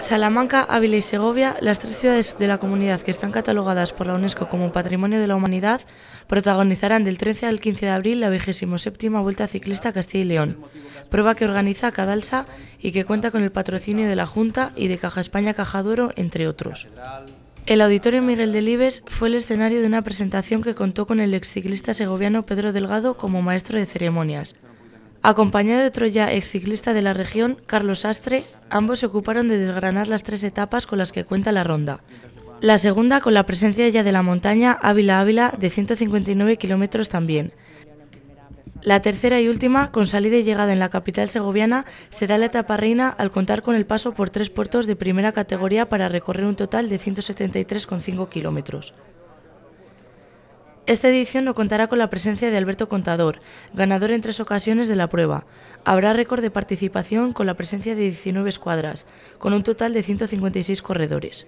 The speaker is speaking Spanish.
Salamanca, Ávila y Segovia, las tres ciudades de la comunidad que están catalogadas por la UNESCO como Patrimonio de la Humanidad, protagonizarán del 13 al 15 de abril la 27 Vuelta Ciclista Castilla y León, prueba que organiza Cadalsa y que cuenta con el patrocinio de la Junta y de Caja España Caja entre otros. El Auditorio Miguel Delibes fue el escenario de una presentación que contó con el exciclista segoviano Pedro Delgado como maestro de ceremonias. Acompañado de otro ya ex ciclista de la región, Carlos Astre, ambos se ocuparon de desgranar las tres etapas con las que cuenta la ronda. La segunda con la presencia ya de la montaña Ávila-Ávila de 159 kilómetros también. La tercera y última, con salida y llegada en la capital segoviana, será la etapa reina al contar con el paso por tres puertos de primera categoría para recorrer un total de 173,5 kilómetros. Esta edición no contará con la presencia de Alberto Contador, ganador en tres ocasiones de la prueba. Habrá récord de participación con la presencia de 19 escuadras, con un total de 156 corredores.